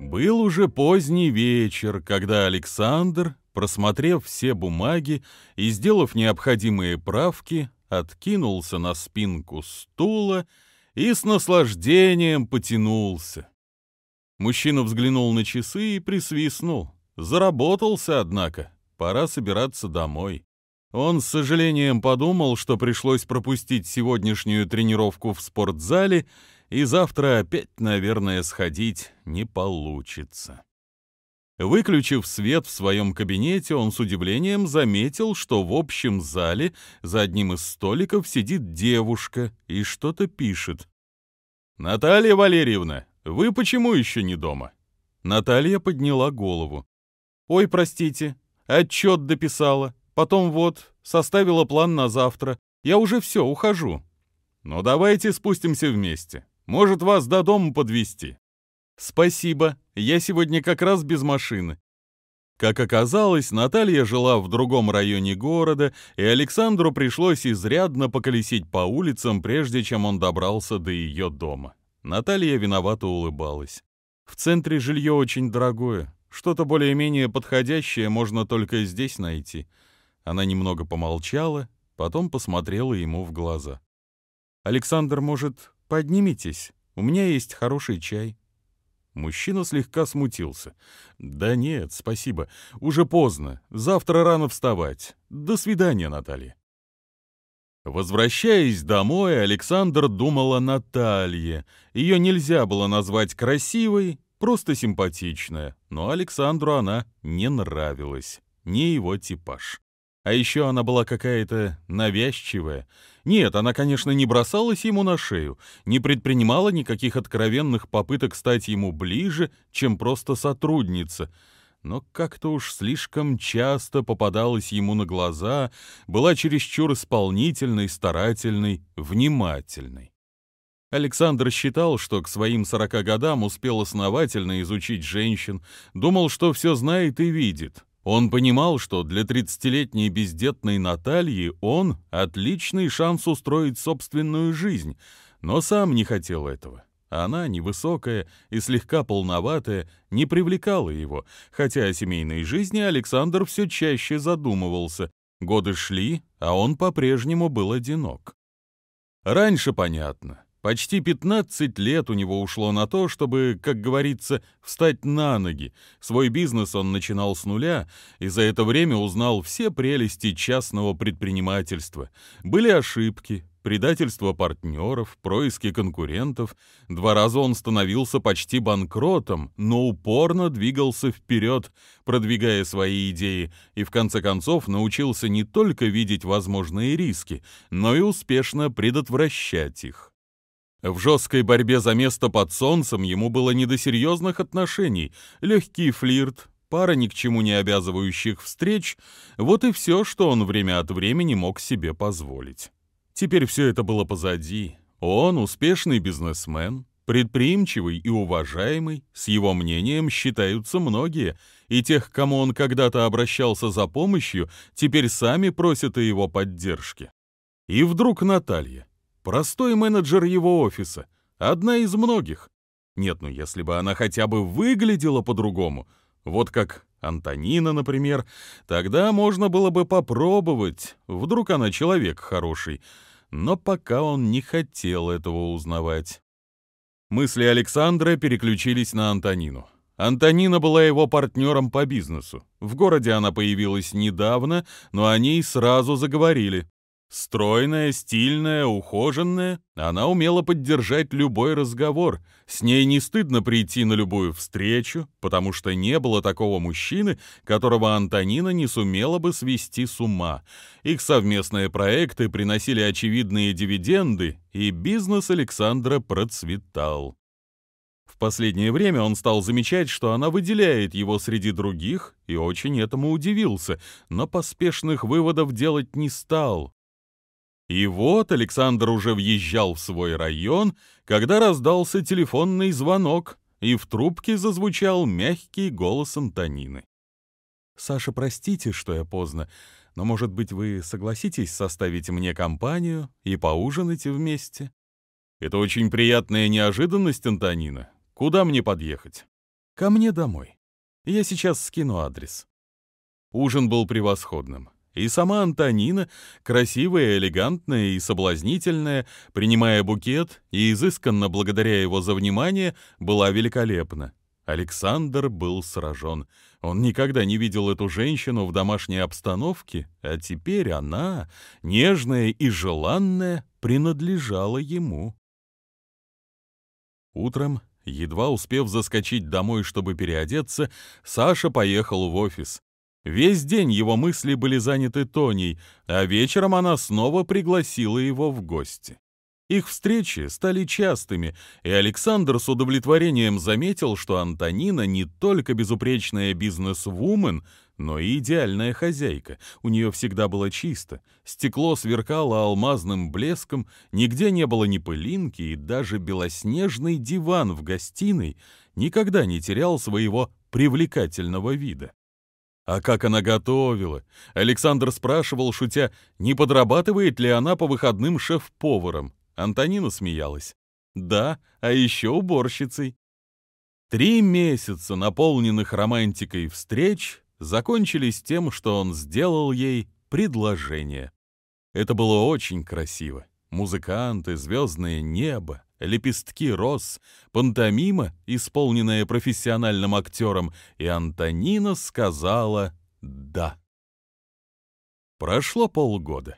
Был уже поздний вечер, когда Александр, просмотрев все бумаги и сделав необходимые правки, откинулся на спинку стула и с наслаждением потянулся. Мужчина взглянул на часы и присвистнул. Заработался, однако. Пора собираться домой. Он с сожалением подумал, что пришлось пропустить сегодняшнюю тренировку в спортзале и завтра опять, наверное, сходить не получится. Выключив свет в своем кабинете, он с удивлением заметил, что в общем зале за одним из столиков сидит девушка и что-то пишет. «Наталья Валерьевна, вы почему еще не дома?» Наталья подняла голову. «Ой, простите, отчет дописала. Потом вот, составила план на завтра. Я уже все, ухожу». Но ну, давайте спустимся вместе. Может, вас до дома подвезти? «Спасибо, я сегодня как раз без машины». Как оказалось, Наталья жила в другом районе города, и Александру пришлось изрядно поколесить по улицам, прежде чем он добрался до ее дома. Наталья виновато улыбалась. «В центре жилье очень дорогое. Что-то более-менее подходящее можно только здесь найти». Она немного помолчала, потом посмотрела ему в глаза. «Александр, может, «Поднимитесь, у меня есть хороший чай». Мужчина слегка смутился. «Да нет, спасибо. Уже поздно. Завтра рано вставать. До свидания, Наталья». Возвращаясь домой, Александр думал о Наталье. Ее нельзя было назвать красивой, просто симпатичная, но Александру она не нравилась, не его типаж. А еще она была какая-то навязчивая. Нет, она, конечно, не бросалась ему на шею, не предпринимала никаких откровенных попыток стать ему ближе, чем просто сотрудница, но как-то уж слишком часто попадалась ему на глаза, была чересчур исполнительной, старательной, внимательной. Александр считал, что к своим сорока годам успел основательно изучить женщин, думал, что все знает и видит — он понимал, что для 30-летней бездетной Натальи он — отличный шанс устроить собственную жизнь, но сам не хотел этого. Она, невысокая и слегка полноватая, не привлекала его, хотя о семейной жизни Александр все чаще задумывался. Годы шли, а он по-прежнему был одинок. Раньше, понятно, Почти 15 лет у него ушло на то, чтобы, как говорится, встать на ноги. Свой бизнес он начинал с нуля и за это время узнал все прелести частного предпринимательства. Были ошибки, предательство партнеров, происки конкурентов. Два раза он становился почти банкротом, но упорно двигался вперед, продвигая свои идеи, и в конце концов научился не только видеть возможные риски, но и успешно предотвращать их. В жесткой борьбе за место под солнцем ему было не до серьезных отношений, легкий флирт, пара ни к чему не обязывающих встреч, вот и все, что он время от времени мог себе позволить. Теперь все это было позади. Он успешный бизнесмен, предприимчивый и уважаемый, с его мнением считаются многие, и тех, к кому он когда-то обращался за помощью, теперь сами просят о его поддержке. И вдруг Наталья. Простой менеджер его офиса, одна из многих. Нет, ну если бы она хотя бы выглядела по-другому, вот как Антонина, например, тогда можно было бы попробовать, вдруг она человек хороший. Но пока он не хотел этого узнавать. Мысли Александра переключились на Антонину. Антонина была его партнером по бизнесу. В городе она появилась недавно, но о ней сразу заговорили. Стройная, стильная, ухоженная, она умела поддержать любой разговор. С ней не стыдно прийти на любую встречу, потому что не было такого мужчины, которого Антонина не сумела бы свести с ума. Их совместные проекты приносили очевидные дивиденды, и бизнес Александра процветал. В последнее время он стал замечать, что она выделяет его среди других, и очень этому удивился, но поспешных выводов делать не стал, и вот Александр уже въезжал в свой район, когда раздался телефонный звонок, и в трубке зазвучал мягкий голос Антонины. «Саша, простите, что я поздно, но, может быть, вы согласитесь составить мне компанию и поужинать вместе?» «Это очень приятная неожиданность, Антонина. Куда мне подъехать?» «Ко мне домой. Я сейчас скину адрес». Ужин был превосходным. И сама Антонина, красивая, элегантная и соблазнительная, принимая букет и изысканно благодаря его за внимание, была великолепна. Александр был сражен. Он никогда не видел эту женщину в домашней обстановке, а теперь она, нежная и желанная, принадлежала ему. Утром, едва успев заскочить домой, чтобы переодеться, Саша поехал в офис. Весь день его мысли были заняты Тоней, а вечером она снова пригласила его в гости. Их встречи стали частыми, и Александр с удовлетворением заметил, что Антонина не только безупречная бизнес-вумен, но и идеальная хозяйка. У нее всегда было чисто, стекло сверкало алмазным блеском, нигде не было ни пылинки, и даже белоснежный диван в гостиной никогда не терял своего привлекательного вида. А как она готовила? Александр спрашивал, шутя, не подрабатывает ли она по выходным шеф-поваром. Антонина смеялась. Да, а еще уборщицей. Три месяца, наполненных романтикой встреч, закончились тем, что он сделал ей предложение. Это было очень красиво. Музыканты, звездное небо, лепестки роз, пантомима, исполненная профессиональным актером, и Антонина сказала «да». Прошло полгода.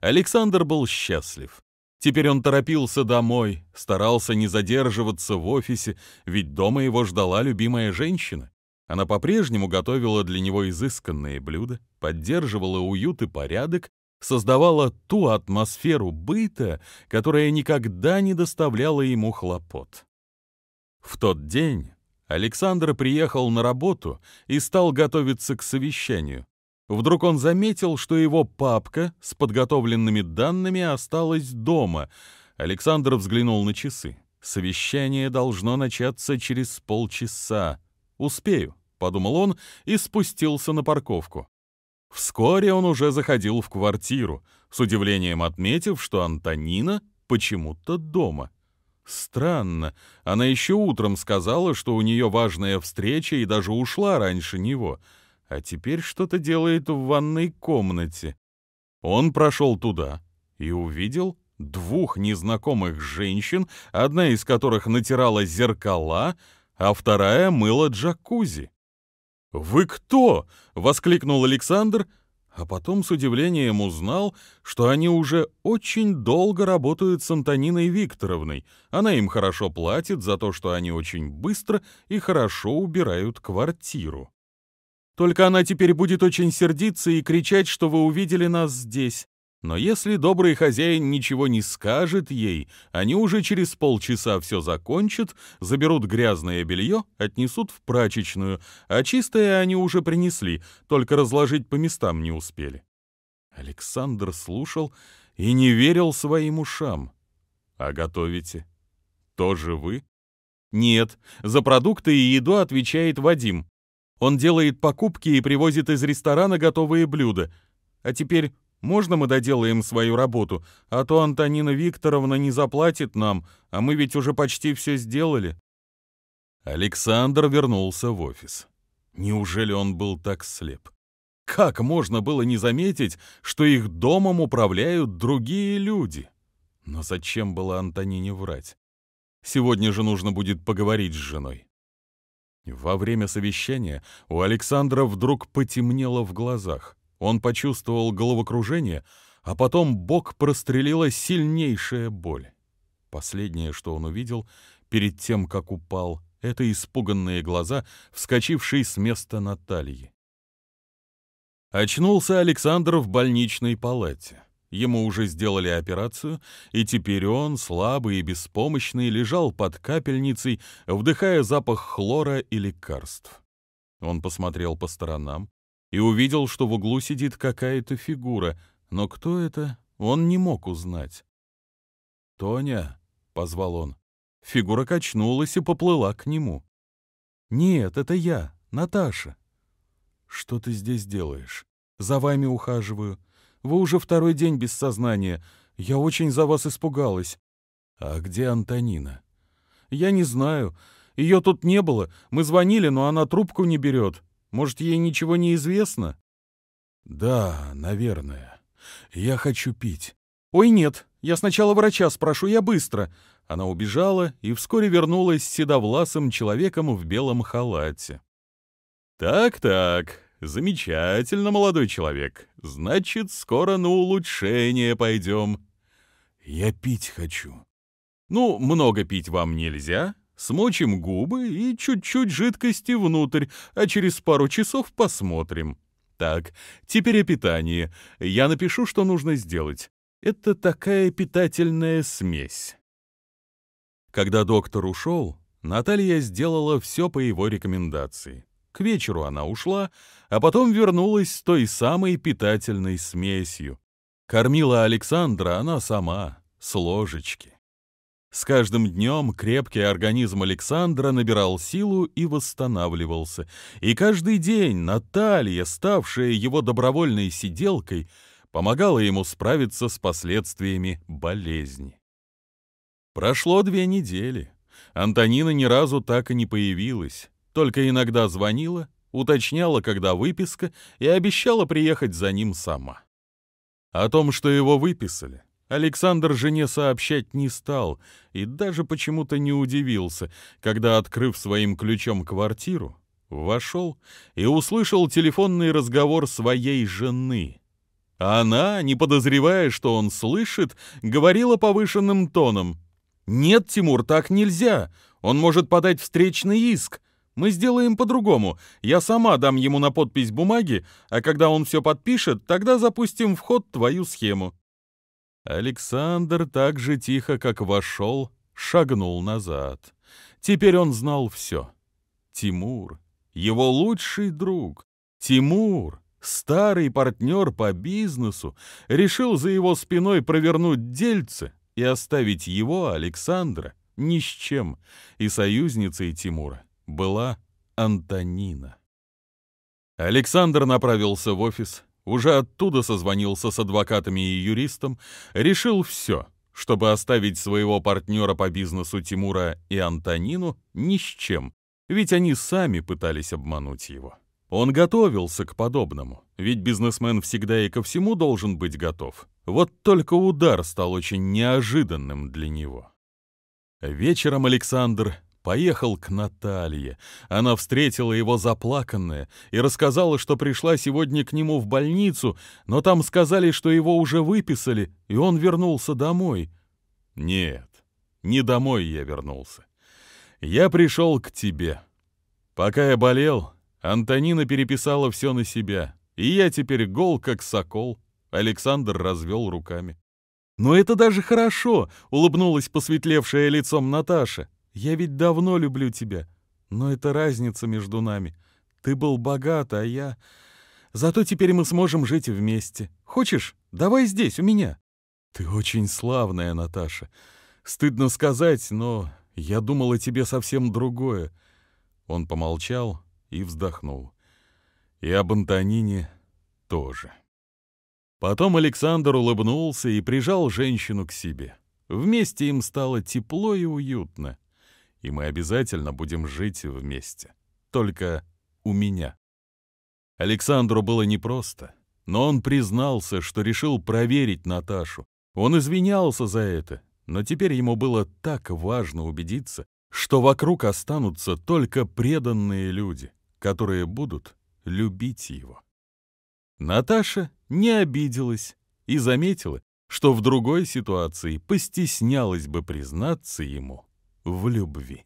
Александр был счастлив. Теперь он торопился домой, старался не задерживаться в офисе, ведь дома его ждала любимая женщина. Она по-прежнему готовила для него изысканные блюда, поддерживала уют и порядок, создавала ту атмосферу быта, которая никогда не доставляла ему хлопот. В тот день Александр приехал на работу и стал готовиться к совещанию. Вдруг он заметил, что его папка с подготовленными данными осталась дома. Александр взглянул на часы. «Совещание должно начаться через полчаса. Успею», — подумал он и спустился на парковку. Вскоре он уже заходил в квартиру, с удивлением отметив, что Антонина почему-то дома. Странно, она еще утром сказала, что у нее важная встреча и даже ушла раньше него, а теперь что-то делает в ванной комнате. Он прошел туда и увидел двух незнакомых женщин, одна из которых натирала зеркала, а вторая мыла джакузи. «Вы кто?» — воскликнул Александр, а потом с удивлением узнал, что они уже очень долго работают с Антониной Викторовной. Она им хорошо платит за то, что они очень быстро и хорошо убирают квартиру. Только она теперь будет очень сердиться и кричать, что вы увидели нас здесь. Но если добрый хозяин ничего не скажет ей, они уже через полчаса все закончат, заберут грязное белье, отнесут в прачечную, а чистое они уже принесли, только разложить по местам не успели. Александр слушал и не верил своим ушам. «А готовите? Тоже вы?» «Нет, за продукты и еду отвечает Вадим. Он делает покупки и привозит из ресторана готовые блюда. А теперь можно мы доделаем свою работу? А то Антонина Викторовна не заплатит нам, а мы ведь уже почти все сделали». Александр вернулся в офис. Неужели он был так слеп? Как можно было не заметить, что их домом управляют другие люди? Но зачем было Антонине врать? Сегодня же нужно будет поговорить с женой. Во время совещания у Александра вдруг потемнело в глазах. Он почувствовал головокружение, а потом бок прострелила сильнейшая боль. Последнее, что он увидел перед тем, как упал, это испуганные глаза, вскочившие с места Натальи. Очнулся Александр в больничной палате. Ему уже сделали операцию, и теперь он, слабый и беспомощный, лежал под капельницей, вдыхая запах хлора и лекарств. Он посмотрел по сторонам, и увидел, что в углу сидит какая-то фигура, но кто это, он не мог узнать. «Тоня!» — позвал он. Фигура качнулась и поплыла к нему. «Нет, это я, Наташа». «Что ты здесь делаешь? За вами ухаживаю. Вы уже второй день без сознания. Я очень за вас испугалась». «А где Антонина?» «Я не знаю. Ее тут не было. Мы звонили, но она трубку не берет». Может, ей ничего не известно? Да, наверное. Я хочу пить. Ой, нет, я сначала врача спрошу, я быстро. Она убежала и вскоре вернулась с седовласым человеком в белом халате. Так-так, замечательно, молодой человек. Значит, скоро на улучшение пойдем. Я пить хочу. Ну, много пить вам нельзя, смочим губы и чуть-чуть жидкости внутрь, а через пару часов посмотрим. Так, теперь о питании. Я напишу, что нужно сделать. Это такая питательная смесь. Когда доктор ушел, Наталья сделала все по его рекомендации. К вечеру она ушла, а потом вернулась с той самой питательной смесью. Кормила Александра она сама, с ложечки. С каждым днем крепкий организм Александра набирал силу и восстанавливался, и каждый день Наталья, ставшая его добровольной сиделкой, помогала ему справиться с последствиями болезни. Прошло две недели. Антонина ни разу так и не появилась, только иногда звонила, уточняла, когда выписка, и обещала приехать за ним сама. О том, что его выписали, Александр жене сообщать не стал и даже почему-то не удивился, когда, открыв своим ключом квартиру, вошел и услышал телефонный разговор своей жены. Она, не подозревая, что он слышит, говорила повышенным тоном. «Нет, Тимур, так нельзя. Он может подать встречный иск. Мы сделаем по-другому. Я сама дам ему на подпись бумаги, а когда он все подпишет, тогда запустим в ход твою схему». Александр так же тихо, как вошел, шагнул назад. Теперь он знал все. Тимур, его лучший друг, Тимур, старый партнер по бизнесу, решил за его спиной провернуть дельце и оставить его, Александра, ни с чем, и союзницей Тимура была Антонина. Александр направился в офис, уже оттуда созвонился с адвокатами и юристом, решил все, чтобы оставить своего партнера по бизнесу Тимура и Антонину ни с чем, ведь они сами пытались обмануть его. Он готовился к подобному, ведь бизнесмен всегда и ко всему должен быть готов. Вот только удар стал очень неожиданным для него. Вечером Александр Поехал к Наталье. Она встретила его заплаканная и рассказала, что пришла сегодня к нему в больницу, но там сказали, что его уже выписали, и он вернулся домой. Нет, не домой я вернулся. Я пришел к тебе. Пока я болел, Антонина переписала все на себя, и я теперь гол, как сокол. Александр развел руками. «Но это даже хорошо!» — улыбнулась посветлевшая лицом Наташа. Я ведь давно люблю тебя, но это разница между нами. Ты был богат, а я... Зато теперь мы сможем жить вместе. Хочешь, давай здесь, у меня». «Ты очень славная, Наташа. Стыдно сказать, но я думал о тебе совсем другое». Он помолчал и вздохнул. «И об Антонине тоже». Потом Александр улыбнулся и прижал женщину к себе. Вместе им стало тепло и уютно и мы обязательно будем жить вместе. Только у меня. Александру было непросто, но он признался, что решил проверить Наташу. Он извинялся за это, но теперь ему было так важно убедиться, что вокруг останутся только преданные люди, которые будут любить его. Наташа не обиделась и заметила, что в другой ситуации постеснялась бы признаться ему в любви.